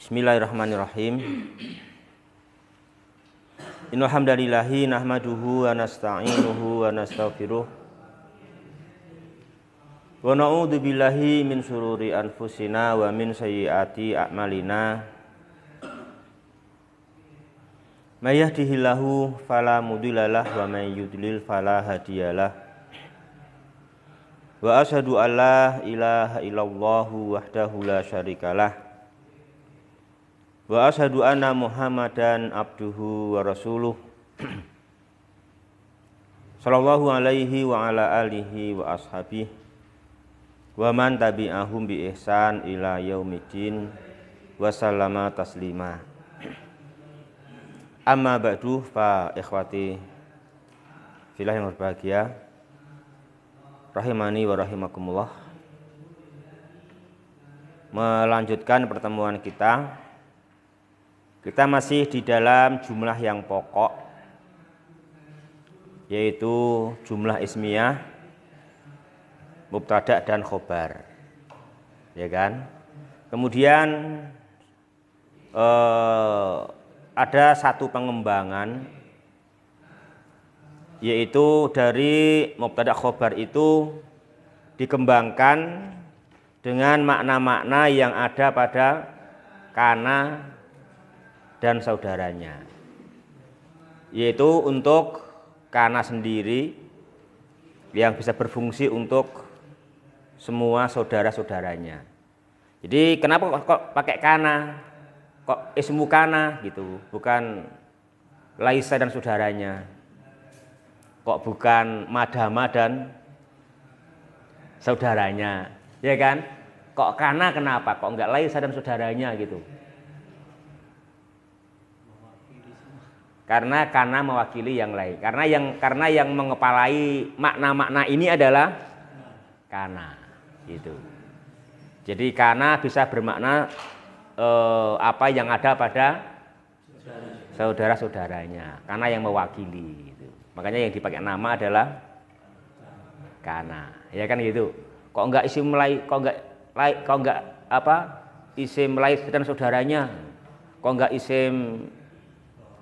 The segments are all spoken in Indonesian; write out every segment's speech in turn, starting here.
Bismillahirrahmanirrahim. Innal hamdalillahi nahmaduhu wa nasta'inuhu wa nastaghfiruh. Wa na'udzu billahi min sururi anfusina wa min sayyiati a'malina. May yahdihillahu fala mudhillalah wa may yudlil fala hadiyalah. Wa asyhadu an la ilaha illallah wahdahu la syarikalah wa ashadu anna Muhammadan abduhu wa rasuluh sallallahu alaihi wa ala alihi wa ashabih wa man tabi'ahum bi ihsan ila yaumidin wa salama taslima amma ba'du fa ikhwati filah yang berbahagia rahimani wa rahimakumullah melanjutkan pertemuan kita kita masih di dalam jumlah yang pokok yaitu jumlah ismiyah, mubtada dan khobar. Ya kan? Kemudian eh, ada satu pengembangan yaitu dari mubtada khobar itu dikembangkan dengan makna-makna yang ada pada kana dan saudaranya yaitu untuk kana sendiri yang bisa berfungsi untuk semua saudara-saudaranya. Jadi kenapa kok, pakai kana? Kok ismu kana gitu, bukan Laisa dan saudaranya. Kok bukan Madama dan saudaranya, ya kan? Kok kana kenapa? Kok enggak Laisa dan saudaranya gitu? karena karena mewakili yang lain karena yang karena yang mengepalai makna-makna ini adalah karena gitu jadi karena bisa bermakna eh, apa yang ada pada saudara-saudaranya karena yang mewakili gitu. makanya yang dipakai nama adalah karena ya kan gitu kok enggak isim mulai kok enggak lain kok enggak apa isim lain dan saudaranya kok enggak isim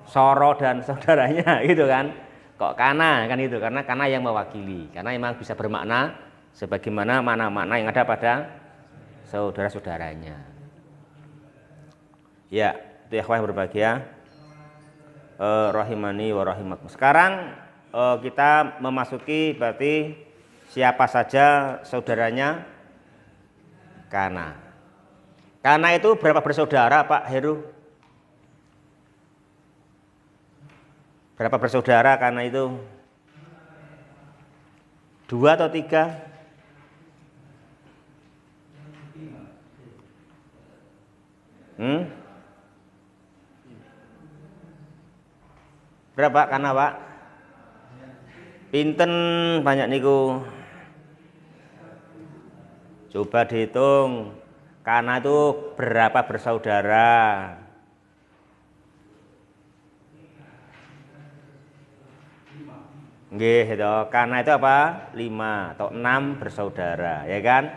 Soro dan saudaranya gitu kan kok kana kan itu karena kana yang mewakili karena memang bisa bermakna sebagaimana mana-mana yang ada pada saudara-saudaranya ya itu ya yang berbahagia eh, rahimani wa sekarang eh, kita memasuki berarti siapa saja saudaranya kana kana itu berapa bersaudara Pak Heru Berapa bersaudara karena itu? Dua atau tiga? Hmm? Berapa karena Pak? Pinten banyak niku. Coba dihitung. Karena itu berapa bersaudara? Nggih, Karena itu apa? 5 atau 6 bersaudara, ya kan?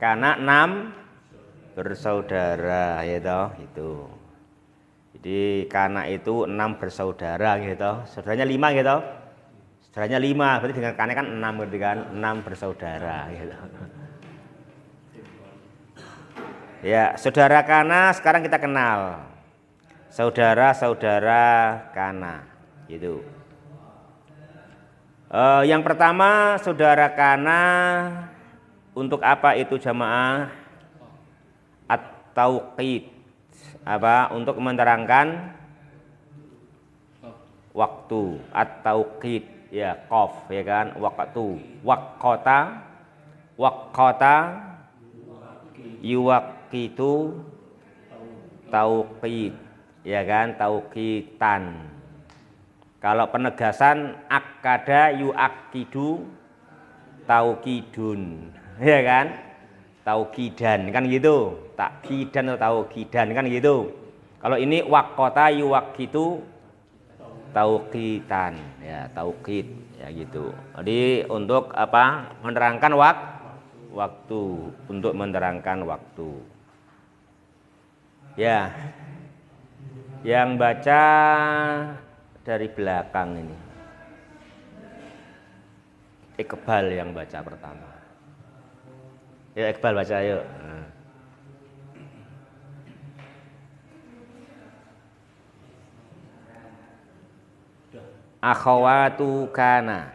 Karena 6 bersaudara, ya toh, itu. Gitu. Jadi karena itu 6 bersaudara gitu. Saudaranya 5 gitu. Saudaranya 5, berarti dengan karena kan 6 berarti gitu kan 6 bersaudara gitu. Ya, saudara Kana sekarang kita kenal. Saudara-saudara Kana gitu. Uh, yang pertama, saudara Kana, untuk apa itu jamaah atau kit, Apa? Untuk menerangkan waktu atau kit, ya kof ya kan waktu wakota wakota yuwakitu tauqid ya kan kitan. kalau penegasan ak akada yuakidu taukidun ya kan taukidan kan gitu kidan atau taukidan kan gitu kalau ini wakota yuwakitu taukitan ya taukid ya gitu jadi untuk apa menerangkan wak waktu untuk menerangkan waktu ya yang baca dari belakang ini Iqbal yang baca pertama. Ya Iqbal baca yuk. Nah. Akhawatu kana.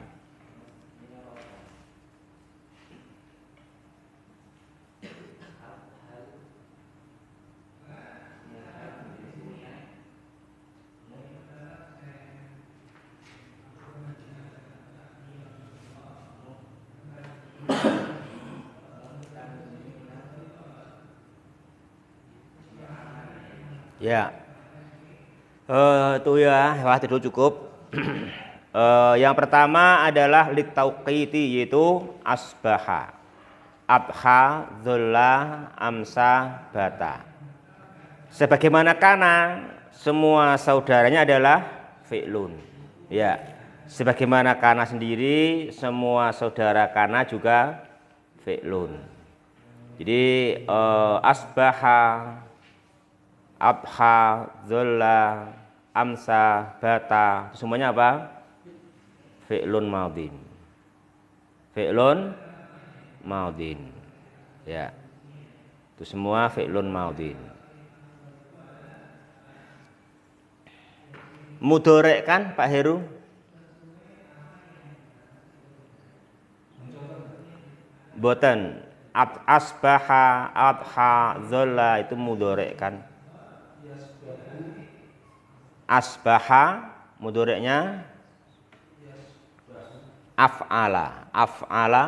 Ya. Uh, itu ya, wah tidur cukup. uh, yang pertama adalah litauqiti yaitu asbaha. Abha, dhulla, amsa, bata. Sebagaimana karena semua saudaranya adalah fi'lun. Ya. Sebagaimana karena sendiri semua saudara karena juga fi'lun. Jadi uh, asbaha abha, zolla, amsa, bata, semuanya apa? Fi'lun maudin. Fi'lun maudin. Ya. Itu semua fi'lun maudin. Mudorek kan Pak Heru? Boten. Asbaha, abha, Zola itu mudorek kan? asbaha mudoreknya. af'ala af'ala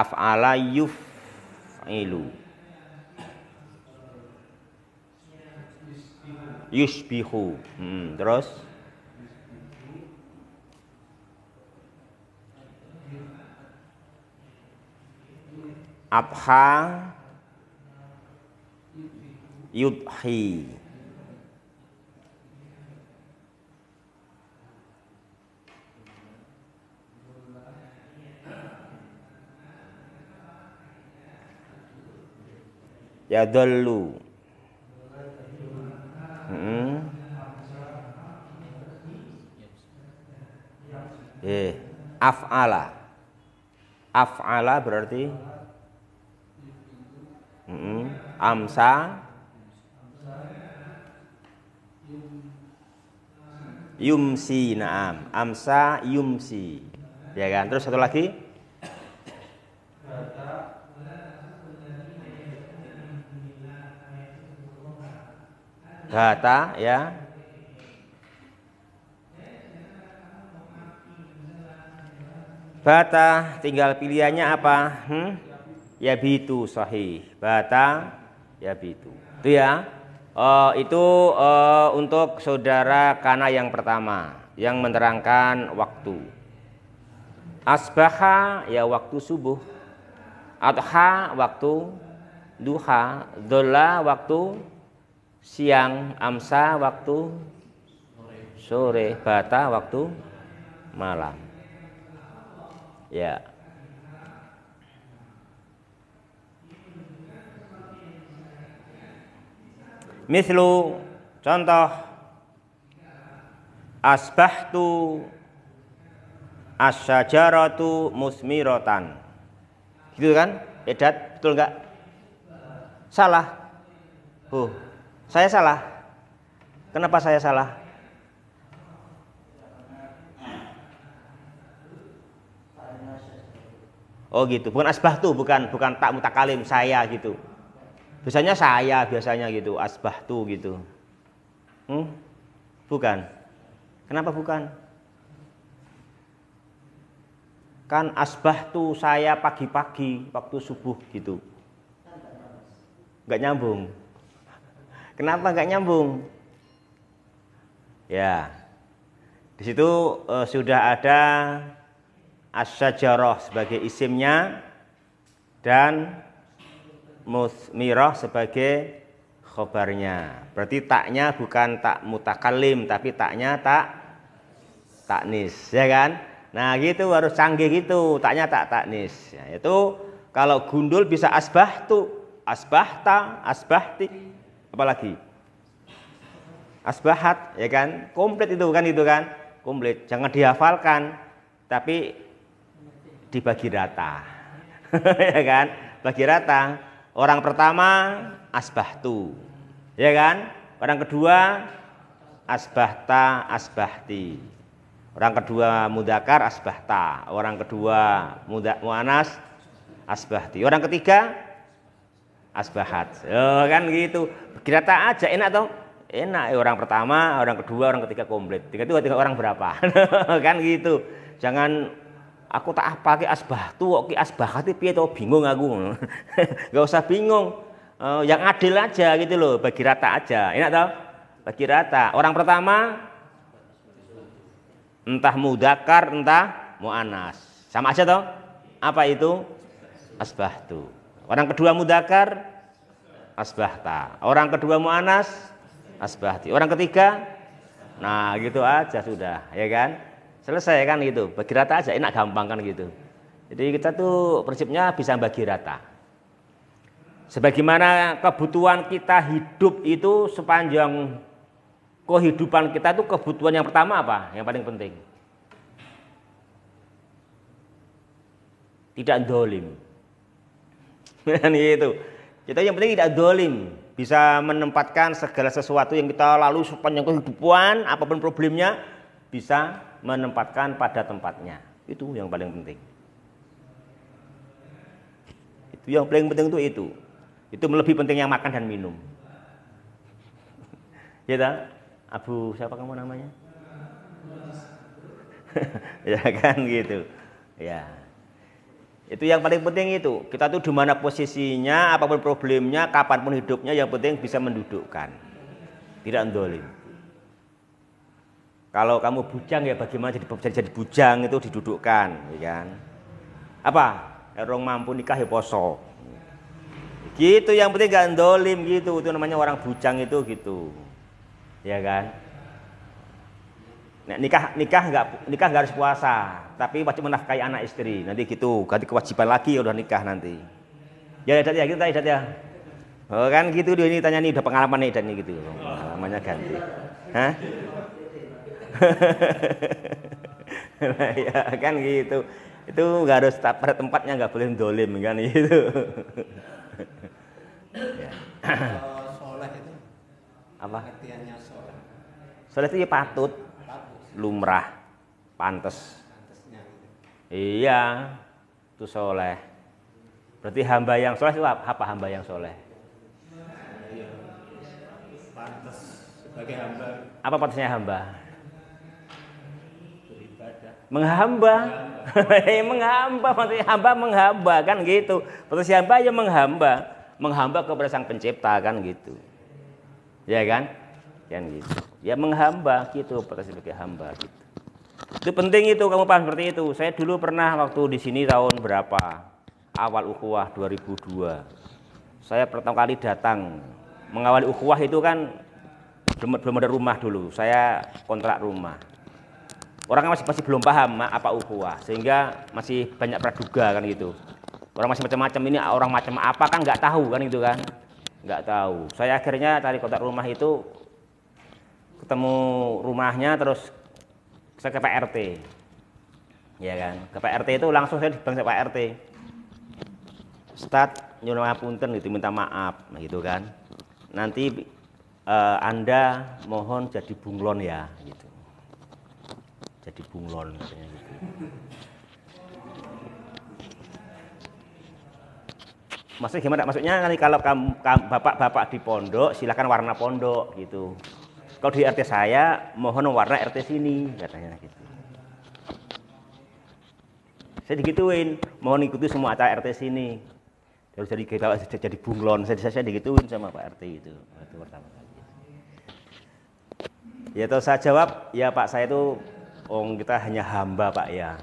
af'ala yuf yuf'ilu yusbihu hmm, terus abha yudhi ya dulu, hmm. eh af'ala af'ala berarti hmm. amsa yumsi naam amsa yumsi ya kan terus satu lagi Gata ya. Bata tinggal pilihannya apa? Hmm? Ya bitu sahih. Bata ya bitu. Itu ya. Uh, itu uh, untuk saudara Kana yang pertama yang menerangkan waktu. Asbaha ya waktu subuh. Adha waktu duha, dola waktu siang amsa waktu sore bata waktu malam ya mislu contoh asbahtu asyajaratu musmirotan gitu kan edat betul nggak salah huh oh. Saya salah. Kenapa saya salah? Oh gitu, bukan asbah tuh, bukan bukan tak mutakalim saya gitu. Biasanya saya biasanya gitu, asbah tuh gitu. Hmm? Bukan. Kenapa bukan? Kan asbah tuh saya pagi-pagi waktu subuh gitu. Gak nyambung. Kenapa nggak nyambung? Ya, di situ e, sudah ada asyajaroh sebagai isimnya dan musmiroh sebagai khobarnya. Berarti taknya bukan tak mutakalim tapi taknya tak taknis, ya kan? Nah gitu harus canggih gitu, taknya tak taknis. Ya, itu kalau gundul bisa asbah tuh, asbah asbah ti apalagi asbahat ya kan komplit itu kan itu kan komplit jangan dihafalkan tapi dibagi rata ya kan bagi rata orang pertama asbahtu ya kan orang kedua asbahta asbahti orang kedua mudakar asbahta orang kedua muda muanas asbahti orang ketiga asbahat oh, kan gitu kita aja enak toh enak eh, orang pertama orang kedua orang ketiga komplit tiga tiga, tiga orang berapa kan gitu jangan aku tak apa ki asbah tuh ki asbah hati piye tau bingung aku nggak usah bingung uh, yang adil aja gitu loh bagi rata aja enak tau bagi rata orang pertama entah mudakar entah mau Anas, sama aja toh, apa itu asbah tuh Orang kedua mudakar asbahta. Orang kedua muanas asbahti. Orang ketiga nah gitu aja sudah, ya kan? Selesai kan gitu. Bagi rata aja enak gampang kan gitu. Jadi kita tuh prinsipnya bisa bagi rata. Sebagaimana kebutuhan kita hidup itu sepanjang kehidupan kita itu kebutuhan yang pertama apa? Yang paling penting. Tidak dolim dan itu. Kita yang penting tidak dolim. Bisa menempatkan segala sesuatu yang kita lalu sepanjang kehidupan, apapun problemnya, bisa menempatkan pada tempatnya. Itu yang paling penting. Itu yang paling penting itu itu. Itu lebih penting yang makan dan minum. ya tak? Abu siapa kamu namanya? ya kan gitu. Ya. Itu yang paling penting itu. Kita tuh di mana posisinya, apapun problemnya, kapanpun hidupnya, yang penting bisa mendudukkan. Tidak endolim. Kalau kamu bujang ya bagaimana jadi jadi bujang itu didudukkan, ya kan? Apa? erong mampu nikah ya poso. Gitu yang penting gak endolim gitu. Itu namanya orang bujang itu gitu. Ya kan? nikah nikah nggak nikah nggak harus puasa, tapi wajib menafkahi anak istri. Nanti gitu, ganti kewajiban lagi udah nikah nanti. Ya, ya, ya, gitu, ya, ya. Oh, kan gitu dia ini tanya nih udah pengalaman nih dan ini gitu. Oh, namanya ganti. Hah? ya kan gitu. Itu nggak harus pada tempatnya nggak boleh dolim kan gitu. ya. Soleh itu apa? Soleh itu ya patut lumrah pantes iya itu soleh berarti hamba yang soleh itu apa hamba yang soleh apa pantasnya hamba menghamba eh, menghamba, maksudnya hamba menghamba kan gitu pantasnya hamba aja menghamba menghamba kepada sang pencipta kan gitu ya kan kan gitu ya menghamba gitu operasi sebagai hamba gitu itu penting itu kamu paham seperti itu saya dulu pernah waktu di sini tahun berapa awal ukhuwah 2002 saya pertama kali datang mengawali ukhuwah itu kan belum, ada rumah dulu saya kontrak rumah orang masih masih belum paham apa ukhuwah sehingga masih banyak praduga kan gitu orang masih macam-macam ini orang macam apa kan nggak tahu kan gitu kan nggak tahu saya akhirnya cari kontrak rumah itu ketemu rumahnya terus saya ke PRT ya kan ke PRT itu langsung saya dibilang Pak RT Start nyuruh punten gitu minta maaf gitu kan nanti uh, anda mohon jadi bunglon ya gitu jadi bunglon katanya gitu maksudnya gimana maksudnya nanti kalau bapak-bapak di pondok silakan warna pondok gitu kalau di RT saya mohon warna RT sini katanya gitu saya digituin mohon ikuti semua acara RT sini terus jadi bawa jadi bunglon saya, saya digituin sama Pak RT itu waktu pertama kali ya terus saya jawab ya Pak saya itu Om oh, kita hanya hamba Pak ya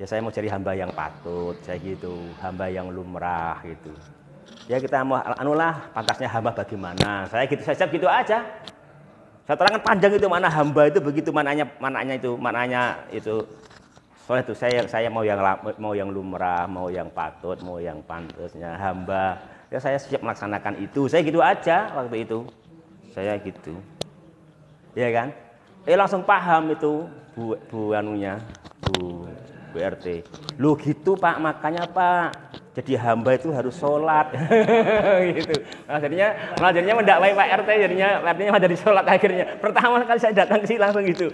ya saya mau cari hamba yang patut saya gitu hamba yang lumrah gitu ya kita mau anulah pantasnya hamba bagaimana saya gitu saya siap gitu aja saya terangkan panjang itu mana hamba itu begitu mananya mananya itu mananya itu soalnya itu saya saya mau yang mau yang lumrah, mau yang patut, mau yang pantasnya hamba. Ya saya siap melaksanakan itu. Saya gitu aja waktu itu. Saya gitu. ya kan? Eh langsung paham itu bu, bu anunya, bu, brt Lu gitu Pak, makanya Pak jadi hamba itu harus sholat gitu nah, jadinya nah, jadinya mendakwai pak rt jadinya artinya mah jadi sholat akhirnya pertama kali saya datang ke sini langsung gitu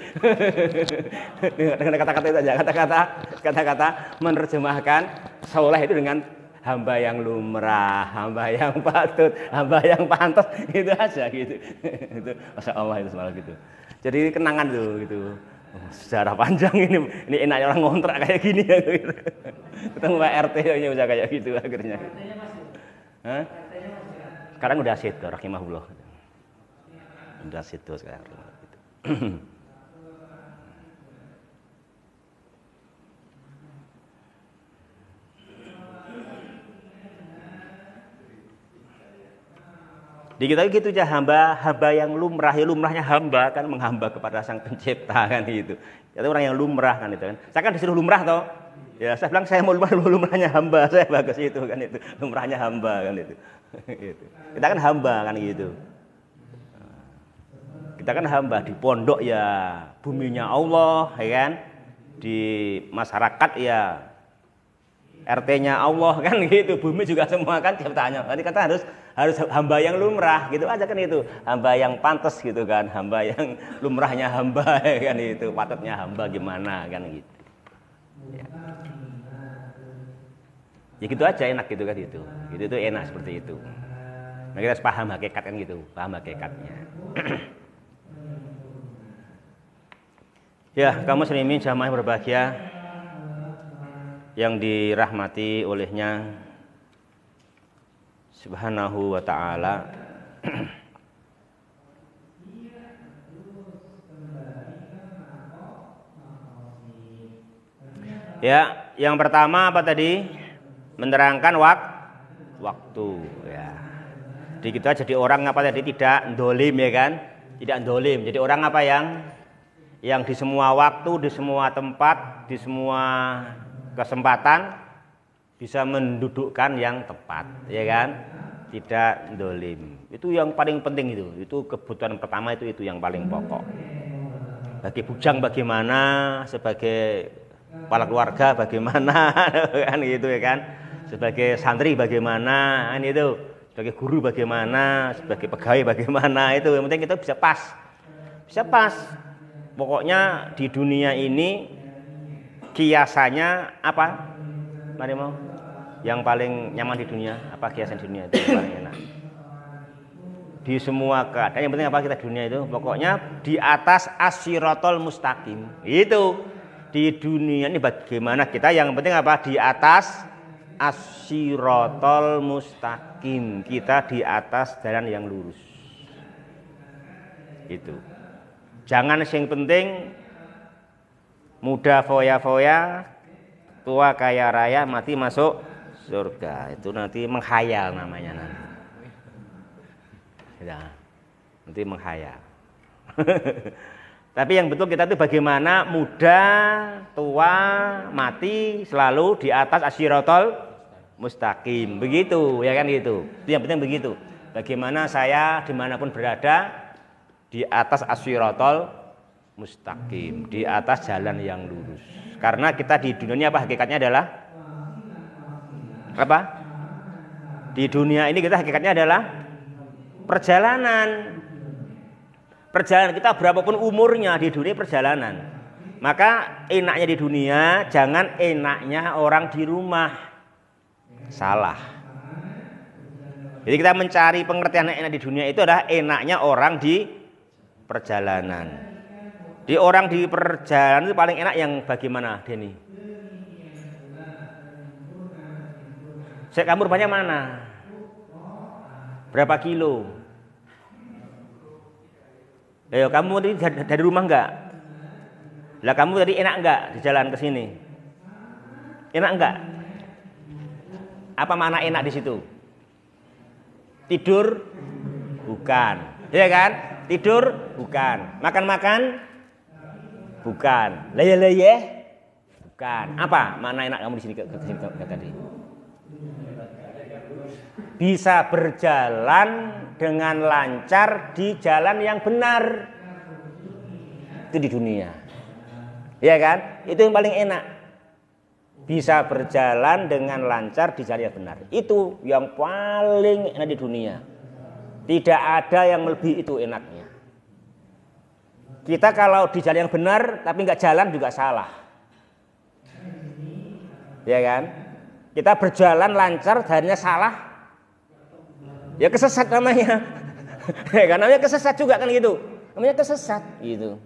dengan kata-kata itu aja kata-kata kata-kata menerjemahkan sholat itu dengan hamba yang lumrah, hamba yang patut, hamba yang pantas, gitu aja gitu. itu masya Allah itu semalam gitu. Jadi kenangan tuh gitu sejarah panjang ini ini enaknya orang ngontrak kayak gini ya gitu. ketemu Pak RT nya udah kayak gitu akhirnya sekarang udah situ rahimahullah udah situ sekarang lagi gitu aja hamba, hamba yang lumrah, ya lumrahnya hamba kan menghamba kepada sang pencipta kan gitu. Itu orang yang lumrah kan itu kan. Saya kan disuruh lumrah toh. Ya saya bilang saya mau lumrah, lumrahnya hamba, saya bagus itu kan itu. Lumrahnya hamba kan itu. gitu. Kita kan hamba kan gitu. Kita kan hamba di pondok ya buminya Allah ya kan. Di masyarakat ya RT-nya Allah kan gitu, bumi juga semua kan ciptaannya. Tadi kata harus harus hamba yang lumrah gitu aja kan itu hamba yang pantas gitu kan hamba yang lumrahnya hamba kan itu patutnya hamba gimana kan gitu ya. ya gitu aja enak gitu kan itu gitu itu enak seperti itu nah kita harus paham hakikat kan gitu paham hakikatnya ya kamu muslimin jamaah berbahagia yang dirahmati olehnya Subhanahu wa taala Ya, yang pertama apa tadi? Menerangkan wak waktu ya. Jadi kita gitu jadi orang apa tadi tidak dolim ya kan? Tidak dolim. Jadi orang apa yang yang di semua waktu, di semua tempat, di semua kesempatan bisa mendudukkan yang tepat, ya kan? Tidak dolim. Itu yang paling penting itu. Itu kebutuhan pertama itu itu yang paling pokok. Bagi bujang bagaimana, sebagai kepala keluarga bagaimana, kan gitu ya kan? Sebagai santri bagaimana, kan itu. Sebagai guru bagaimana, sebagai pegawai bagaimana, itu yang penting kita bisa pas. Bisa pas. Pokoknya di dunia ini kiasannya apa? Mari mau yang paling nyaman di dunia apa kiasan dunia itu yang paling enak di semua keadaan yang penting apa kita dunia itu pokoknya di atas asyiratul mustaqim itu di dunia ini bagaimana kita yang penting apa di atas asyiratul mustaqim kita di atas jalan yang lurus itu jangan yang penting muda foya-foya tua kaya raya mati masuk surga itu nanti menghayal namanya nanti ya nanti menghayal tapi yang betul kita itu bagaimana muda tua mati selalu di atas asyirotol mustaqim begitu ya kan gitu itu yang penting begitu bagaimana saya dimanapun berada di atas asyirotol mustaqim di atas jalan yang lurus karena kita di dunianya apa hakikatnya adalah apa? Di dunia ini kita hakikatnya adalah perjalanan. Perjalanan kita berapapun umurnya di dunia perjalanan. Maka enaknya di dunia jangan enaknya orang di rumah. Salah. Jadi kita mencari pengertian yang enak di dunia itu adalah enaknya orang di perjalanan. Di orang di perjalanan itu paling enak yang bagaimana, Denny? Saya kamu rupanya mana? Berapa kilo? Ayo kamu tadi dari rumah enggak? Lah kamu tadi enak enggak di jalan ke sini? Enak enggak? Apa mana enak di situ? Tidur? Bukan. Iya kan? Tidur? Bukan. Makan-makan? Bukan. leyeh ya. Iya. Bukan. Apa? Mana enak kamu di sini ke, sini tadi? bisa berjalan dengan lancar di jalan yang benar. Itu di dunia. Ya kan? Itu yang paling enak. Bisa berjalan dengan lancar di jalan yang benar. Itu yang paling enak di dunia. Tidak ada yang lebih itu enaknya. Kita kalau di jalan yang benar tapi nggak jalan juga salah. Ya kan? Kita berjalan lancar, hanya salah Ya kesesat namanya. ya kan? namanya kesesat juga kan gitu. Namanya kesesat gitu.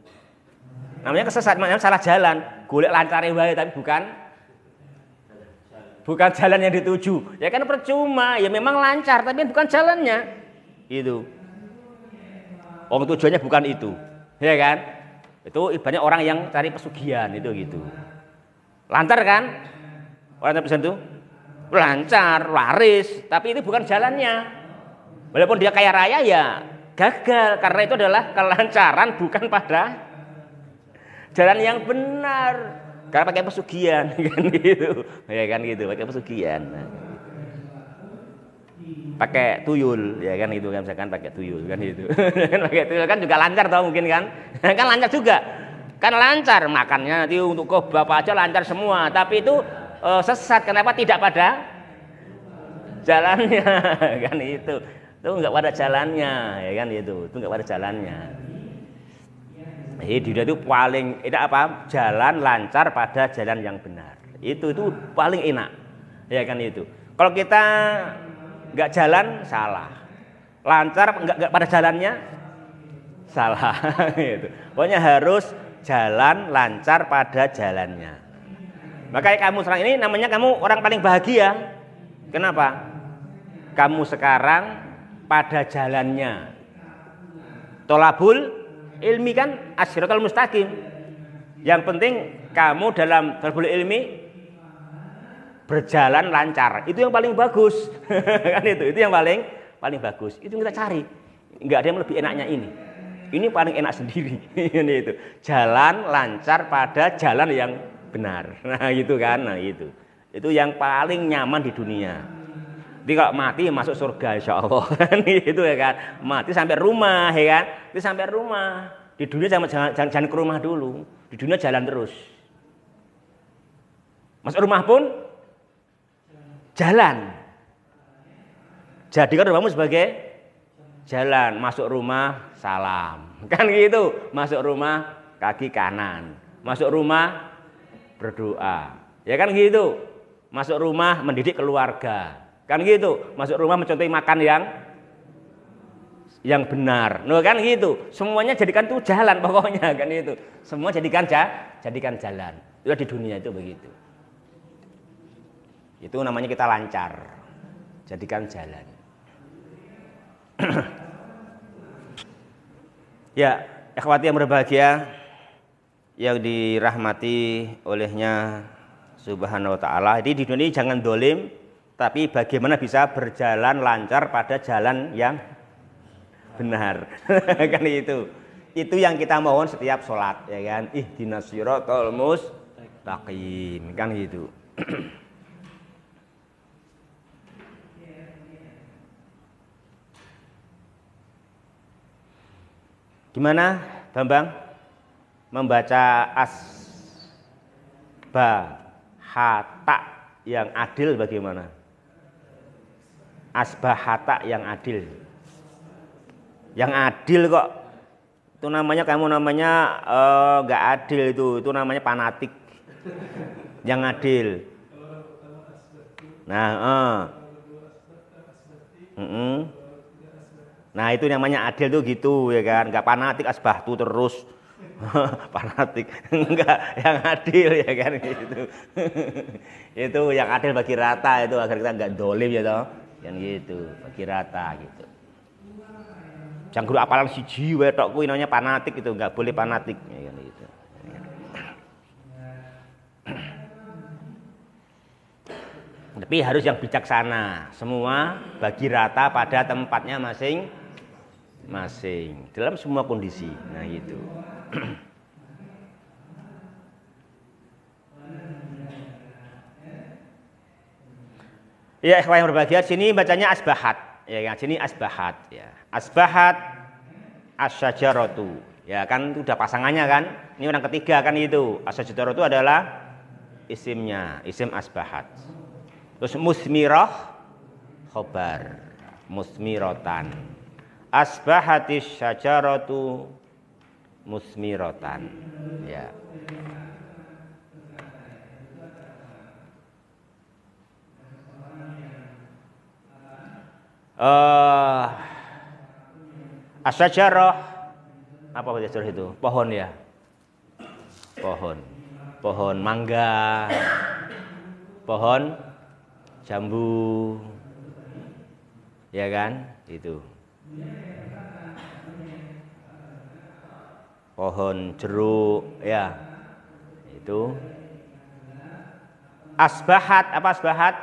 Namanya kesesat, namanya salah jalan. Golek lancar ya, tapi bukan bukan jalan yang dituju. Ya kan percuma, ya memang lancar tapi bukan jalannya. Itu. Oh tujuannya bukan itu. Ya kan? Itu ibaratnya orang yang cari pesugihan itu gitu. Lancar kan? Orang yang pesan itu lancar, laris, tapi itu bukan jalannya. Walaupun dia kaya raya ya gagal karena itu adalah kelancaran bukan pada jalan yang benar. Karena pakai pesugihan kan gitu. Ya kan gitu, pakai pesugihan. Pakai tuyul ya kan gitu, kan misalkan pakai tuyul kan gitu. kan pakai tuyul kan juga lancar tau mungkin kan. kan lancar juga. Kan lancar makannya nanti untuk kok bapak aja lancar semua, tapi itu eh, sesat kenapa tidak pada jalannya kan itu itu nggak pada jalannya ya kan itu itu nggak pada jalannya hidayah itu paling itu apa jalan lancar pada jalan yang benar itu itu paling enak ya kan itu kalau kita nggak jalan salah lancar nggak nggak pada jalannya salah itu pokoknya harus jalan lancar pada jalannya makanya kamu sekarang ini namanya kamu orang paling bahagia kenapa kamu sekarang pada jalannya. Tolabul ilmi kan asyiratul mustaqim. Yang penting kamu dalam tolabul ilmi berjalan lancar. Itu yang paling bagus. kan itu, itu yang paling paling bagus. Itu yang kita cari. Enggak ada yang lebih enaknya ini. Ini paling enak sendiri. ini itu. Jalan lancar pada jalan yang benar. Nah, gitu kan. Nah, itu. Itu yang paling nyaman di dunia. Jadi kalau mati ya masuk surga insya Allah kan gitu ya kan. Mati sampai rumah ya kan. Itu sampai rumah. Di dunia jangan, jangan, jangan, ke rumah dulu. Di dunia jalan terus. Masuk rumah pun jalan. Jadikan rumahmu sebagai jalan. Masuk rumah salam. Kan gitu. Masuk rumah kaki kanan. Masuk rumah berdoa. Ya kan gitu. Masuk rumah mendidik keluarga. Kan gitu, masuk rumah mencontohi makan yang yang benar. No, kan gitu. Semuanya jadikan tuh jalan pokoknya kan itu. Semua jadikan ja, jadikan jalan. Itu di dunia itu begitu. Itu namanya kita lancar. Jadikan jalan. ya, ikhwati yang berbahagia yang dirahmati olehnya Subhanahu wa taala. Jadi di dunia ini jangan dolim, tapi bagaimana bisa berjalan lancar pada jalan yang benar kan itu itu yang kita mohon setiap sholat ya kan ih dinasirotol mustaqim kan gitu gimana Bambang membaca as ba hata yang adil bagaimana Asbah asbahata yang adil. Yang adil kok itu namanya kamu namanya eh, nggak uh, adil itu, itu namanya panatik. yang adil. Nah, uh. Mm -mm. Nah itu namanya adil tuh gitu ya kan, nggak asbah tuh terus panatik enggak yang adil ya kan gitu itu yang adil bagi rata itu agar kita nggak dolim ya toh yang gitu bagi rata gitu jangan guru apalan jiwa wetok kuwi namanya fanatik itu nggak boleh fanatik ya kan gitu tapi harus yang bijaksana semua bagi rata pada tempatnya masing masing dalam semua kondisi nah gitu Ya, ikhwah yang berbahagia, sini bacanya asbahat. Ya, yang sini asbahat ya. Asbahat asyajaratu. Ya kan sudah pasangannya kan. Ini orang ketiga kan itu. Asyajaratu adalah isimnya, isim asbahat. Terus musmirah khobar. Musmirotan. Asbahatis syajaratu musmirotan. Ya. uh, eh, asyajarah apa bahasa itu? Pohon ya. Pohon. Pohon mangga. Pohon jambu. Ya kan? Itu. Pohon jeruk ya. Itu. Asbahat apa asbahat?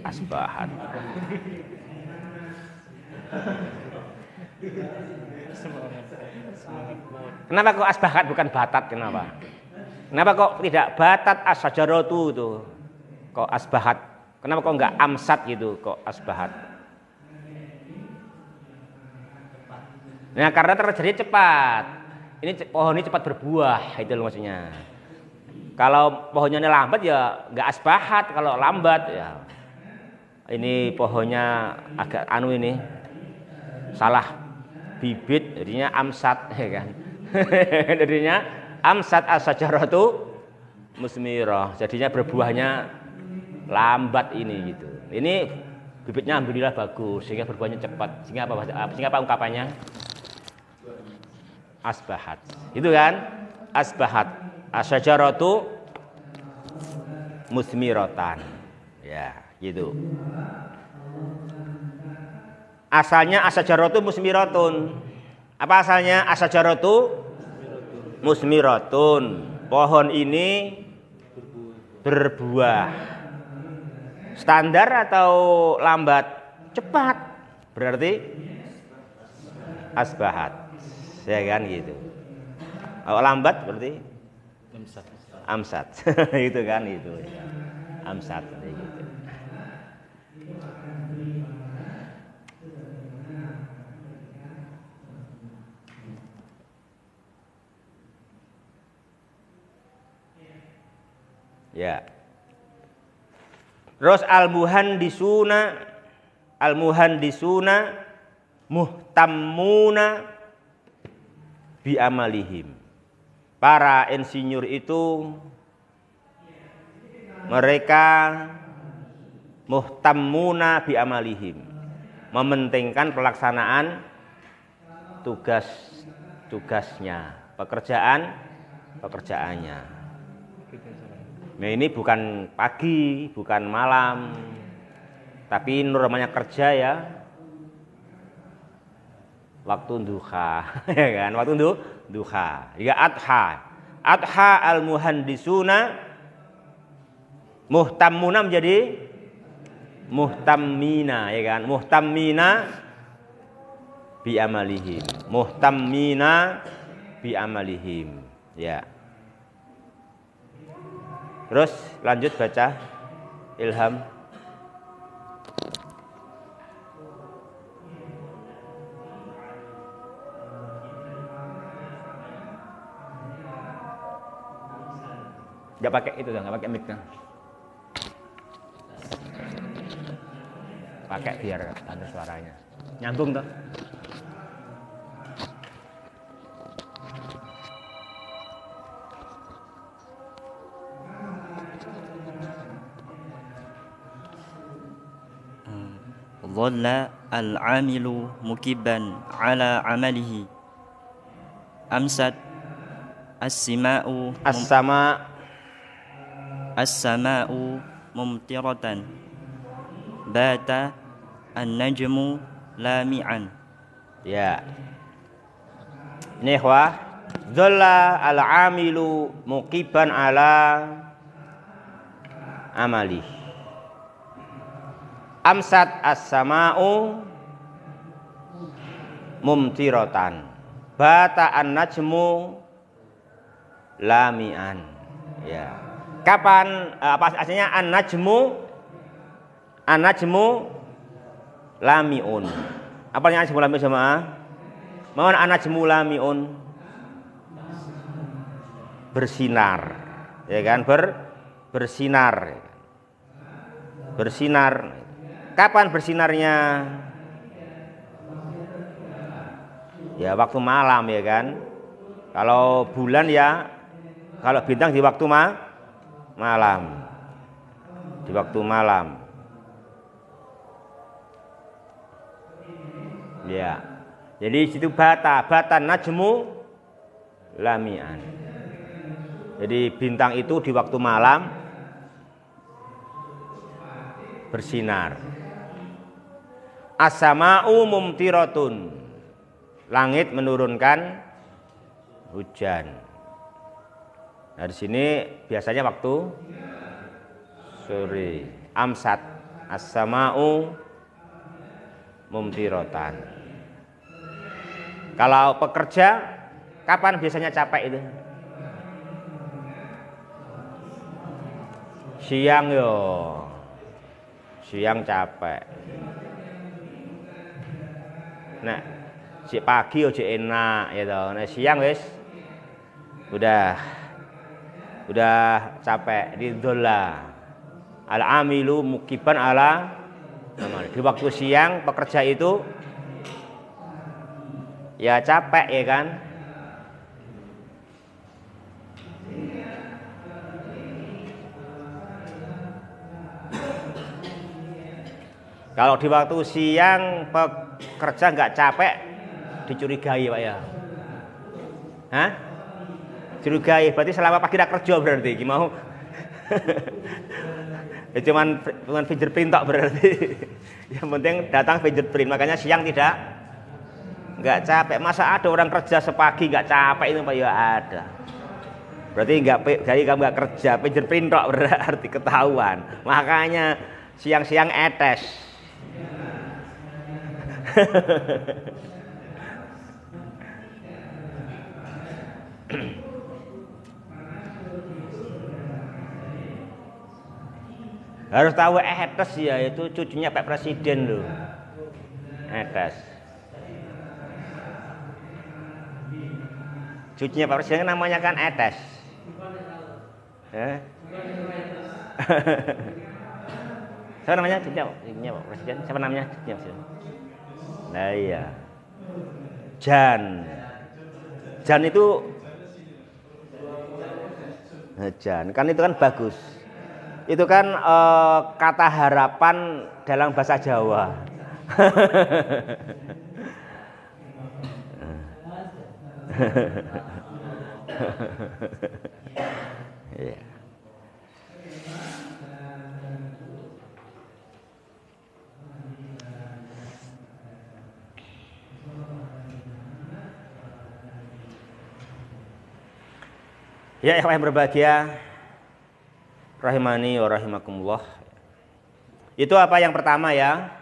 asbahan kenapa kok asbahat kan bukan batat kenapa kenapa kok tidak batat asajarotu itu kok asbahat kenapa kok nggak amsat gitu kok asbahat nah karena terjadi cepat ini pohon ini cepat berbuah itu loh maksudnya kalau pohonnya lambat ya nggak asbahat kalau lambat ya ini pohonnya agak anu ini salah bibit jadinya amsat ya kan jadinya amsat asajaratu musmiroh jadinya berbuahnya lambat ini gitu ini bibitnya alhamdulillah bagus sehingga berbuahnya cepat sehingga apa sehingga apa ungkapannya asbahat itu kan asbahat asajaratu musmirotan ya yeah gitu asalnya asajarotu musmiratun apa asalnya asajarotu musmiratun pohon ini berbuah standar atau lambat cepat berarti asbahat ya kan gitu kalau lambat berarti amsat amsat itu kan itu amsat gitu. Ya. Terus al-muhandisuna al Suna, Muhtamuna bi amalihim. Para insinyur itu mereka Muhtamuna bi amalihim. Mementingkan pelaksanaan tugas tugasnya, pekerjaan pekerjaannya. Nah ini bukan pagi, bukan malam, tapi normalnya kerja ya. Waktu duha, ya kan? Waktu du, duha. Ya adha. Adha al muhandisuna muhtamuna menjadi muhtammina ya kan? Muhtammina bi amalihim. Muhtammina bi amalihim. Ya. Terus lanjut baca ilham. Gak pakai itu dong, gak pakai mic dong. Pakai biar ada suaranya. Nyambung tuh. dhalla al-amilu mukibban ala amalihi amsat as-sima'u as-sama as-sama'u mumtiratan bata an-najmu lami'an ya ini ikhwah dhalla al-amilu mukiban ala amalihi Amsat as-sama'u mumtirotan Bata'an najmu lamian. Ya. Kapan eh, apa aslinya an-najmu an-najmu lamiun. Apa yang an-najmu lamiun sama Mohon an-najmu lamiun bersinar. Ya kan? Ber bersinar. Bersinar. Kapan bersinarnya? Ya waktu malam ya kan. Kalau bulan ya kalau bintang di waktu ma malam. Di waktu malam. Ya. Jadi situ bata, bata najmu lamian. Jadi bintang itu di waktu malam bersinar. Asama'u mumtiratun. Langit menurunkan hujan. Nah, di sini biasanya waktu sore. Amsat asama'u mumtirotan. Kalau pekerja kapan biasanya capek itu? Siang yo. Siang capek. Nah, si pagi ojek enak ya toh. Nah, siang wes udah udah capek di al amilu mukiban ala di waktu siang pekerja itu ya capek ya kan Kalau di waktu siang pekerja nggak capek dicurigai pak ya. Hah? Curigai berarti selama pagi tidak kerja berarti gimana? ya cuman cuman fingerprint tak berarti. Yang penting datang fingerprint makanya siang tidak nggak capek. Masa ada orang kerja sepagi nggak capek itu pak ya ada. Berarti nggak jadi kamu nggak kerja fingerprint tak berarti ketahuan. Makanya siang-siang etes Harus tahu Etes ya, itu cucunya Pak Presiden loh. Etes. Cucunya Pak Presiden kan namanya kan Etes. Eh? Siapa namanya cucunya Pak Presiden? Siapa namanya cucunya Pak Presiden? Nah iya. Jan. Jan itu nah, Jan. Kan itu kan bagus. Itu kan uh, kata harapan dalam bahasa Jawa. yeah. Ya ikhwah yang berbahagia rahimani wa rahimakumullah. Itu apa yang pertama ya?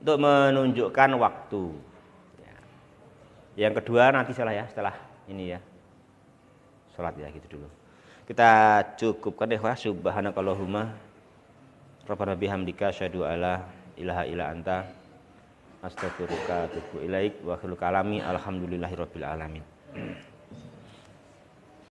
Untuk menunjukkan waktu. Yang kedua nanti salah ya, setelah ini ya. Salat ya gitu dulu. Kita cukupkan ikhwah subhanakallahumma rabbana bihamdika syadu ala ilaha illa anta Astagfirullahaladzim wa atubu kalami alhamdulillahirabbil alamin.